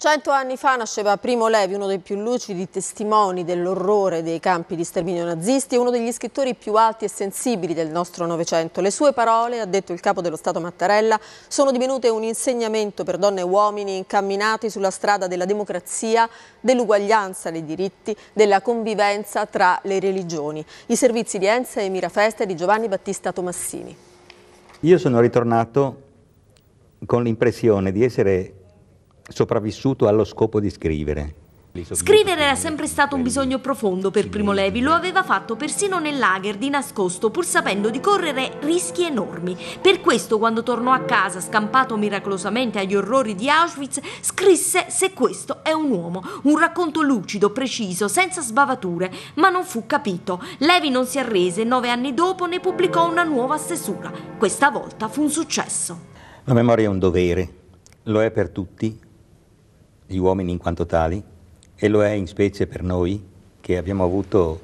Cento anni fa nasceva Primo Levi, uno dei più lucidi testimoni dell'orrore dei campi di sterminio nazisti e uno degli scrittori più alti e sensibili del nostro Novecento. Le sue parole, ha detto il capo dello Stato Mattarella, sono divenute un insegnamento per donne e uomini incamminati sulla strada della democrazia, dell'uguaglianza dei diritti, della convivenza tra le religioni. I servizi di Enza e Mirafesta di Giovanni Battista Tomassini. Io sono ritornato con l'impressione di essere sopravvissuto allo scopo di scrivere. Scrivere era sempre stato un bisogno profondo per Primo Levi, lo aveva fatto persino nell'Ager di nascosto, pur sapendo di correre rischi enormi. Per questo, quando tornò a casa, scampato miracolosamente agli orrori di Auschwitz, scrisse Se questo è un uomo, un racconto lucido, preciso, senza sbavature, ma non fu capito. Levi non si arrese e nove anni dopo ne pubblicò una nuova stesura. Questa volta fu un successo. La memoria è un dovere, lo è per tutti, gli uomini in quanto tali, e lo è in specie per noi che abbiamo avuto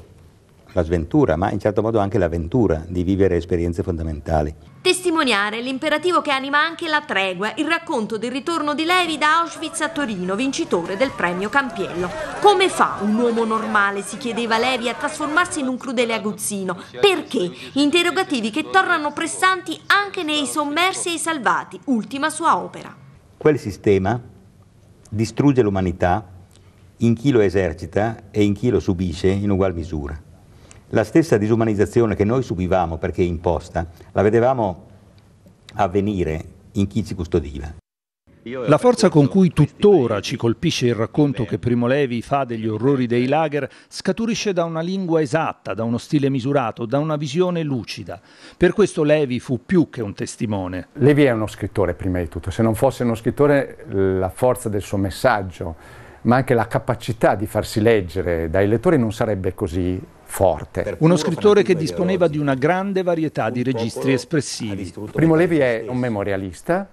la sventura, ma in certo modo anche l'avventura di vivere esperienze fondamentali. Testimoniare l'imperativo che anima anche la tregua, il racconto del ritorno di Levi da Auschwitz a Torino, vincitore del premio Campiello. Come fa un uomo normale, si chiedeva Levi, a trasformarsi in un crudele aguzzino? Perché? Interrogativi che tornano pressanti anche nei sommersi e i salvati, ultima sua opera. Quel sistema distrugge l'umanità, in chi lo esercita e in chi lo subisce in ugual misura. La stessa disumanizzazione che noi subivamo perché imposta, la vedevamo avvenire in chi ci custodiva. La forza con cui tuttora ci colpisce il racconto che Primo Levi fa degli orrori dei lager scaturisce da una lingua esatta, da uno stile misurato, da una visione lucida. Per questo Levi fu più che un testimone. Levi è uno scrittore prima di tutto, se non fosse uno scrittore la forza del suo messaggio ma anche la capacità di farsi leggere dai lettori non sarebbe così forte. Uno scrittore che disponeva di una grande varietà di registri espressivi. Primo Levi è un memorialista,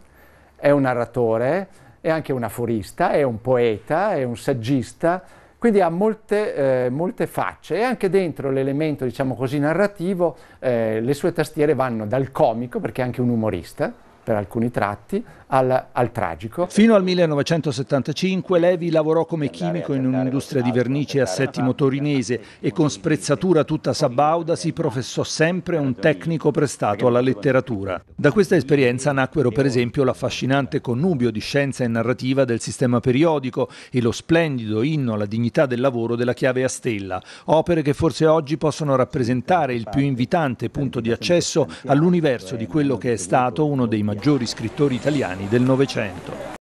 è un narratore, è anche un aforista, è un poeta, è un saggista, quindi ha molte, eh, molte facce e anche dentro l'elemento, diciamo così, narrativo, eh, le sue tastiere vanno dal comico, perché è anche un umorista, per alcuni tratti, al, al, tragico. Fino al 1975 Levi lavorò come chimico in un'industria di vernici a Settimo Torinese e con sprezzatura tutta sabauda si professò sempre un tecnico prestato alla letteratura. Da questa esperienza nacquero per esempio l'affascinante connubio di scienza e narrativa del sistema periodico e lo splendido inno alla dignità del lavoro della chiave a stella, opere che forse oggi possono rappresentare il più invitante punto di accesso all'universo di quello che è stato uno dei maggiori maggiori scrittori italiani del Novecento.